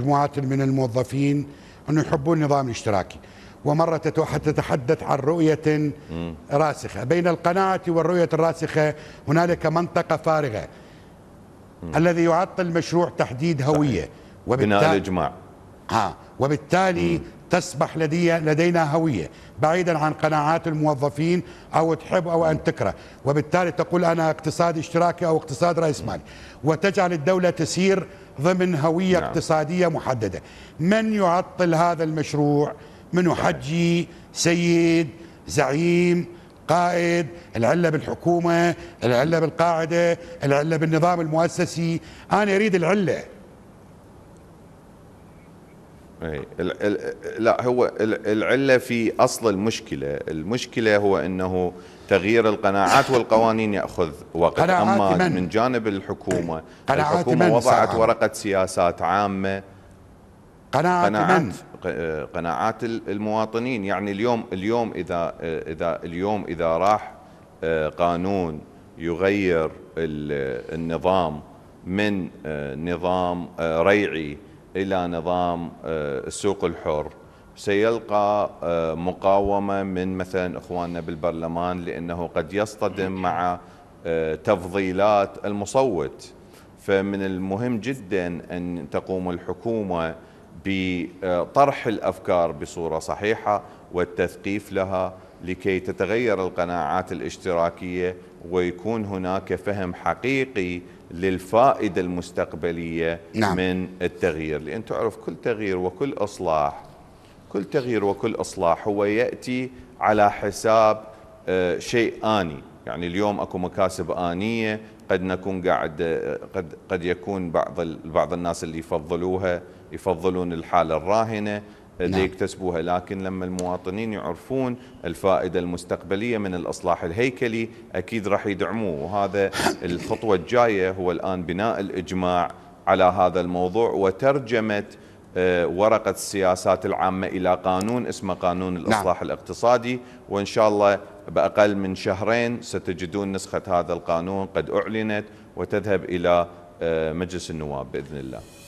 مجموعات من الموظفين أنه يحبون النظام الاشتراكي ومرة تتحدث عن رؤية راسخة بين القناعة والرؤية الراسخة هنالك منطقة فارغة الذي يعطل مشروع تحديد هوية وبالتالي بناء الإجماع ها آه. وبالتالي تصبح لدي لدينا هوية بعيدا عن قناعات الموظفين أو تحب أو أن تكره وبالتالي تقول أنا اقتصاد اشتراكي أو اقتصاد رأس مالي وتجعل الدولة تسير ضمن هوية نعم. اقتصادية محددة من يعطل هذا المشروع من حجي سيد زعيم قائد العلة بالحكومة العلة بالقاعدة العلة بالنظام المؤسسي أنا أريد العلة اي لا هو العله في اصل المشكله، المشكله هو انه تغيير القناعات والقوانين ياخذ وقت قناعات اما من, من جانب الحكومه قناعات الحكومه من وضعت ساعة. ورقه سياسات عامه قناعات, قناعات من؟ قناعات المواطنين يعني اليوم اليوم اذا اذا اليوم اذا راح آه، قانون يغير النظام من آه، نظام آه، ريعي إلى نظام آه، السوق الحر سيلقى آه، مقاومة من مثلا إخواننا بالبرلمان لأنه قد يصطدم مع آه، تفضيلات المصوت فمن المهم جدا أن تقوم الحكومة بطرح الأفكار بصورة صحيحة والتثقيف لها لكي تتغير القناعات الاشتراكيه ويكون هناك فهم حقيقي للفائده المستقبليه نعم. من التغيير لان تعرف كل تغيير وكل اصلاح كل تغيير وكل اصلاح هو ياتي على حساب آه، شيء اني يعني اليوم اكو مكاسب انيه قد نكون قاعد آه، قد قد يكون بعض بعض الناس اللي يفضلوها يفضلون الحاله الراهنه نعم. اللي نعم. يكتسبوها لكن لما المواطنين يعرفون الفائدة المستقبلية من الإصلاح الهيكلي أكيد راح يدعموه وهذا الخطوة الجاية هو الآن بناء الإجماع على هذا الموضوع وترجمة آه، ورقة السياسات العامة إلى قانون اسمه قانون نعم. الإصلاح نعم. الاقتصادي وإن شاء الله بأقل من شهرين ستجدون نسخة هذا القانون قد أعلنت وتذهب إلى آه، مجلس النواب بإذن الله